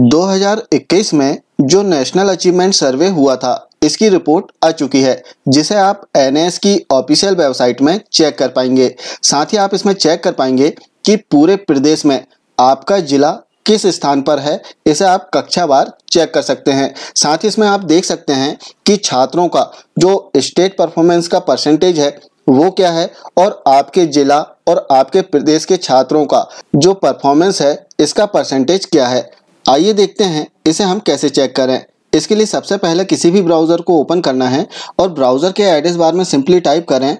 2021 में जो national achievement सर्वे हुआ था इसकी रिपोर्ट आ चुकी है जिसे आप एन की ऑफिशियल वेबसाइट में चेक कर पाएंगे साथ ही आप इसमें चेक कर पाएंगे कि पूरे प्रदेश में आपका जिला किस स्थान पर है इसे आप कक्षा बार चेक कर सकते हैं साथ ही इसमें आप देख सकते हैं कि छात्रों का जो स्टेट परफॉर्मेंस का परसेंटेज है वो क्या है और आपके जिला और आपके प्रदेश के छात्रों का जो परफॉर्मेंस है इसका परसेंटेज क्या है आइए देखते हैं इसे हम कैसे चेक करें इसके लिए सबसे पहले किसी भी ब्राउज़र को ओपन करना है और ब्राउज़र के एड्रेस बार में सिंपली टाइप करें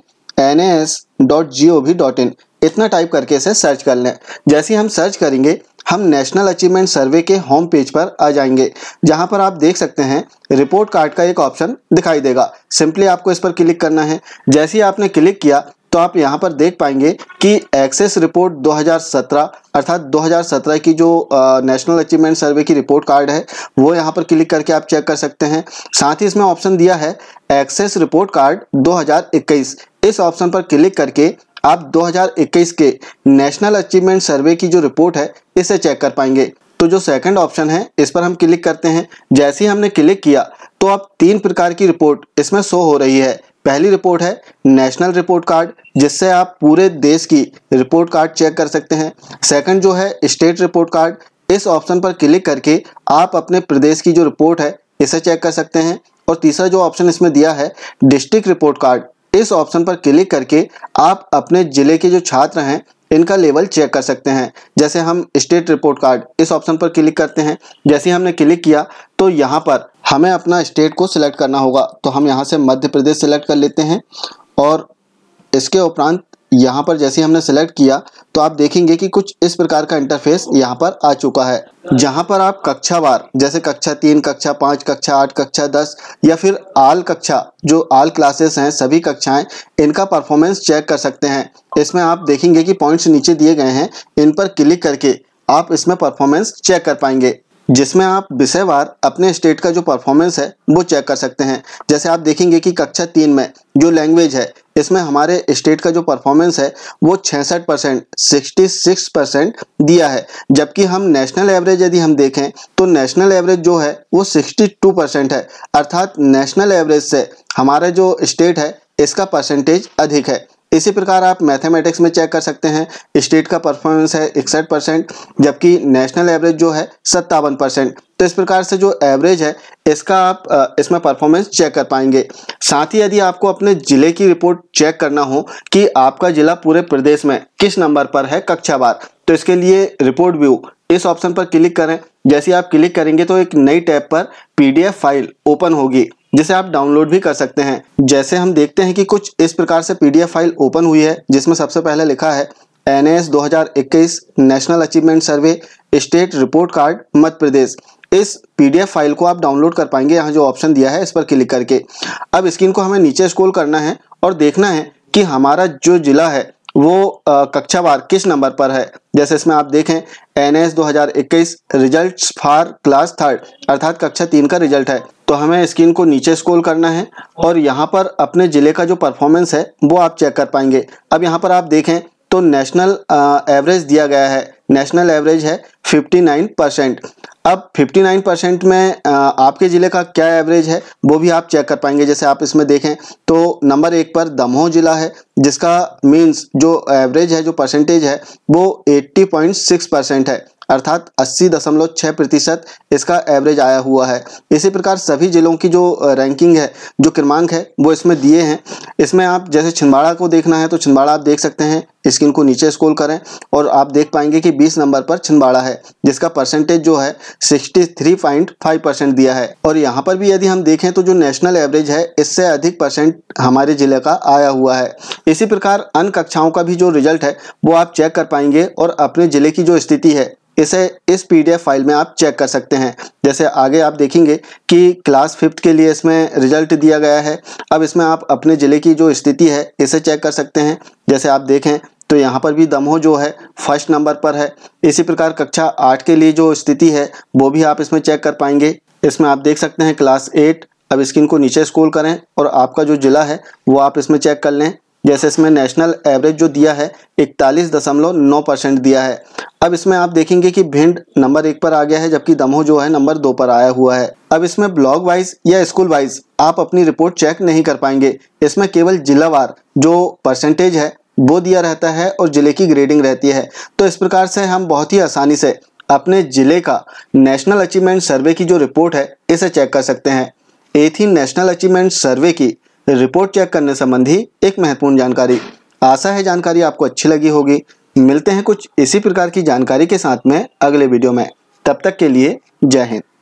N S dot G O V dot in इतना टाइप करके इसे सर्च कर लें जैसे हम सर्च करेंगे हम नेशनल अचीवमेंट सर्वे के होम पेज पर आ जाएंगे जहां पर आप देख सकते हैं रिपोर्ट कार्ड का एक ऑप्शन दिखाई देगा सिंपली आपको इस पर क्लिक करना है जैसे ही आपने क्लिक किया तो आप यहाँ पर देख पाएंगे कि एक्सेस रिपोर्ट 2017 अर्थात 2017 की जो नेशनल अचीवमेंट सर्वे की रिपोर्ट कार्ड है वो यहाँ पर क्लिक करके आप चेक कर सकते हैं साथ ही इसमें ऑप्शन दिया है एक्सेस रिपोर्ट कार्ड 2021 इस ऑप्शन पर क्लिक करके आप 2021 के नेशनल अचीवमेंट सर्वे की जो रिपोर्ट है इसे चेक कर पाएंगे तो जो सेकंड ऑप्शन है इस पर हम क्लिक करते हैं जैसे ही हमने क्लिक किया तो आप तीन प्रकार की रिपोर्ट इसमें शो हो रही है पहली रिपोर्ट है नेशनल रिपोर्ट कार्ड जिससे आप पूरे देश की रिपोर्ट कार्ड चेक कर सकते हैं सेकंड जो है स्टेट रिपोर्ट कार्ड इस ऑप्शन पर क्लिक करके आप अपने प्रदेश की जो रिपोर्ट है इसे चेक कर सकते हैं और तीसरा जो ऑप्शन इसमें दिया है डिस्ट्रिक्ट रिपोर्ट कार्ड इस ऑप्शन पर क्लिक करके आप अपने ज़िले के जो छात्र हैं इनका लेवल चेक कर सकते हैं जैसे हम स्टेट रिपोर्ट कार्ड इस ऑप्शन पर क्लिक करते हैं जैसे हमने क्लिक किया तो यहाँ पर हमें अपना स्टेट को सिलेक्ट करना होगा तो हम यहाँ से मध्य प्रदेश सेलेक्ट कर लेते हैं और इसके उपरांत यहाँ पर जैसे हमने सेलेक्ट किया तो आप देखेंगे कि कुछ इस प्रकार का इंटरफेस यहाँ पर आ चुका है जहाँ पर आप कक्षावार जैसे कक्षा तीन कक्षा पाँच कक्षा आठ कक्षा दस या फिर आल कक्षा जो आल क्लासेस हैं सभी कक्षाएं इनका परफॉर्मेंस चेक कर सकते हैं इसमें आप देखेंगे कि पॉइंट्स नीचे दिए गए हैं इन पर क्लिक करके आप इसमें परफॉर्मेंस चेक कर पाएंगे जिसमें आप विषयवार अपने स्टेट का जो परफॉर्मेंस है वो चेक कर सकते हैं जैसे आप देखेंगे कि कक्षा तीन में जो लैंग्वेज है इसमें हमारे स्टेट का जो परफॉर्मेंस है वो छसठ परसेंट सिक्सटी सिक्स परसेंट दिया है जबकि हम नेशनल एवरेज यदि हम देखें तो नेशनल एवरेज जो है वो सिक्सटी टू परसेंट है अर्थात नेशनल एवरेज से हमारा जो स्टेट है इसका परसेंटेज अधिक है इसी प्रकार आप मैथमेटिक्स में चेक कर सकते हैं स्टेट का परफॉर्मेंस है इकसठ परसेंट जबकि नेशनल एवरेज जो है सत्तावन परसेंट तो इस प्रकार से जो एवरेज है इसका आप इसमें परफॉर्मेंस चेक कर पाएंगे साथ ही यदि आपको अपने ज़िले की रिपोर्ट चेक करना हो कि आपका ज़िला पूरे प्रदेश में किस नंबर पर है कक्षा बार तो इसके लिए रिपोर्ट व्यू इस ऑप्शन पर क्लिक करें जैसे आप क्लिक करेंगे तो एक नई टैब पर पी फाइल ओपन होगी जिसे आप डाउनलोड भी कर सकते हैं जैसे हम देखते हैं कि कुछ इस प्रकार से पीडीएफ फाइल ओपन हुई है जिसमें सबसे पहले लिखा है N S national achievement survey state report card Madhya Pradesh इस पीडीएफ फाइल को आप डाउनलोड कर पाएंगे यहाँ जो ऑप्शन दिया है इस पर क्लिक करके अब स्क्रीन को हमें नीचे स्क्रोल करना है और देखना है कि हमारा जो जिला है वो कक्षावार किस नंबर पर है जैसे इसमें आप देखें N S result for class third अर्थात कक्षा तीन का रिजल्ट है तो हमें स्क्रीन को नीचे स्क्रॉल करना है और यहाँ पर अपने ज़िले का जो परफॉर्मेंस है वो आप चेक कर पाएंगे अब यहाँ पर आप देखें तो नेशनल एवरेज दिया गया है नेशनल एवरेज है 59 परसेंट अब 59 परसेंट में आपके ज़िले का क्या एवरेज है वो भी आप चेक कर पाएंगे जैसे आप इसमें देखें तो नंबर एक पर दमोह ज़िला है जिसका मींस जो एवरेज है जो परसेंटेज है वो 80.6 परसेंट है अर्थात अस्सी दशमलव छः प्रतिशत इसका एवरेज आया हुआ है इसी प्रकार सभी ज़िलों की जो रैंकिंग है जो क्रमांक है वो इसमें दिए हैं इसमें आप जैसे छिंदवाड़ा को देखना है तो छिंदवाड़ा आप देख सकते हैं स्क्रीन को नीचे स्क्रॉल करें और आप देख पाएंगे कि 20 नंबर पर छिंदवाड़ा है जिसका परसेंटेज जो है 63.5 परसेंट दिया है और यहाँ पर भी यदि हम देखें तो जो नेशनल एवरेज है इससे अधिक परसेंट हमारे जिले का आया हुआ है इसी प्रकार अन्य कक्षाओं का भी जो रिजल्ट है वो आप चेक कर पाएंगे और अपने जिले की जो स्थिति है इसे इस पीडीएफ फाइल में आप चेक कर सकते हैं जैसे आगे आप देखेंगे कि क्लास फिफ्थ के लिए इसमें रिजल्ट दिया गया है अब इसमें आप अपने ज़िले की जो स्थिति है इसे चेक कर सकते हैं जैसे आप देखें तो यहाँ पर भी दमोह जो है फर्स्ट नंबर पर है इसी प्रकार कक्षा आठ के लिए जो स्थिति है वो भी आप इसमें चेक कर पाएंगे इसमें आप देख सकते हैं क्लास एट अब स्क्रीन को नीचे स्कूल करें और आपका जो ज़िला है वो आप इसमें चेक कर लें जैसे इसमें नेशनल एवरेज जो दिया है इकतालीस दशमलव नौ परसेंट दिया है अब इसमें आप देखेंगे कि भिंड नंबर एक पर आ गया है जबकि दमोह जो है नंबर दो पर आया हुआ है अब इसमें ब्लॉक वाइज या स्कूल वाइज आप अपनी रिपोर्ट चेक नहीं कर पाएंगे इसमें केवल जिलावार जो परसेंटेज है वो दिया रहता है और ज़िले की ग्रेडिंग रहती है तो इस प्रकार से हम बहुत ही आसानी से अपने ज़िले का नेशनल अचीवमेंट सर्वे की जो रिपोर्ट है इसे चेक कर सकते हैं एथी नेशनल अचीवमेंट सर्वे की रिपोर्ट चेक करने संबंधी एक महत्वपूर्ण जानकारी आशा है जानकारी आपको अच्छी लगी होगी मिलते हैं कुछ इसी प्रकार की जानकारी के साथ में अगले वीडियो में तब तक के लिए जय हिंद